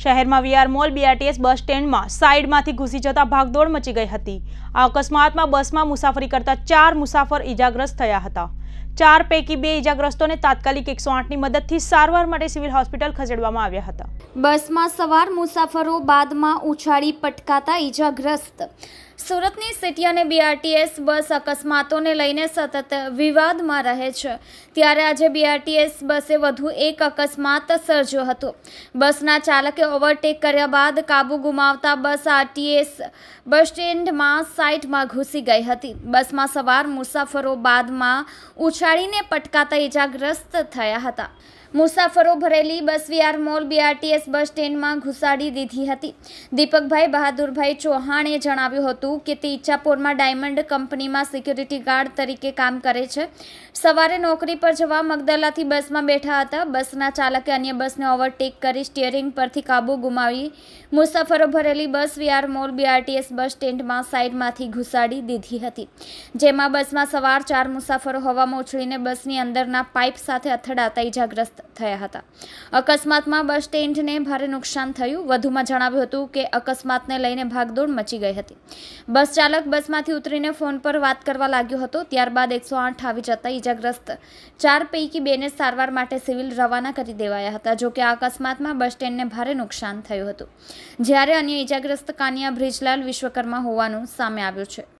શહેરમાં VR mall BRTS bus સ્ટેન્ડમાં સાઇડમાંથી ઘૂસી જતા ભાગદોડ મચી ગઈ હતી આ અકસ્માતમાં બસમાં મુસાફરી કરતા ચાર મુસાફર ઇજાગ્રસ્ત થયા હતા ચાર પૈકી બે ઇજાગ્રસ્તોને તાત્કાલિક એકસો આઠની મદદથી સારવાર માટે સિવિલ હોસ્પિટલ ખસેડવામાં આવ્યા હતા બસમાં સવાર મુસાફરો બાદમાં ઉછાળી પટકાતા ઇજાગ્રસ્ત સુરતની સિટી અને બીઆરટીએસ બસ અકસ્માતોને લઈને સતત વિવાદમાં રહે છે ત્યારે આજે બીઆરટીએસ બસે વધુ એક અકસ્માત સર્જ્યો હતો બસના ચાલકે ઓવરટેક કર્યા બાદ કાબુ ગુમાવતા બસ આરટીએસ બસ સ્ટેન્ડમાં સાઇટમાં ઘૂસી ગઈ હતી બસમાં સવાર મુસાફરો બાદમાં ઉછાળીને પટકાતા ઇજાગ્રસ્ત થયા હતા મુસાફરો ભરેલી બસ વિઆર મોલ બીઆરટીએસ બસ સ્ટેન્ડમાં ઘુસાડી દીધી હતી દીપકભાઈ બહાદુરભાઈ ચૌહાણે જણાવ્યું હતું હતું કે તે ઇચ્છાપોરમાં ડાયમંડ કંપનીમાં સિક્યુરિટી ગાર્ડ તરીકે કામ કરે છે સવારે નોકરી પર જવા મગદલાથી બસમાં બેઠા હતા બસના ચાલકે અન્ય બસને ઓવરટેક કરી સ્ટિયરિંગ પરથી કાબુ ગુમાવી મુસાફરો ભરેલી bus VR mall BRTS bus સ્ટેન્ડમાં સાઇડમાંથી ઘુસાડી દીધી હતી જેમાં બસમાં સવાર ચાર મુસાફરો હવામાં ઉછળીને બસની અંદરના પાઇપ સાથે અથડાતા ઇજાગ્રસ્ત થયા હતા અકસ્માતમાં બસ સ્ટેન્ડને ભારે નુકસાન થયું વધુમાં જણાવ્યું હતું કે અકસ્માતને લઈને ભાગદોડ મચી ગઈ હતી બસ ચાલક બસમાંથી ઉતરીને ફોન પર વાત કરવા લાગ્યો હતો ત્યારબાદ એકસો આઠ આવી જતા ઇજાગ્રસ્ત ચાર પૈકી બેને સારવાર માટે સિવિલ રવાના કરી દેવાયા હતા જોકે આ અકસ્માતમાં બસ સ્ટેન્ડને ભારે નુકસાન થયું હતું જ્યારે અન્ય ઇજાગ્રસ્ત કાનિયા બ્રિજલાલ વિશ્વકર્મા હોવાનું સામે આવ્યું છે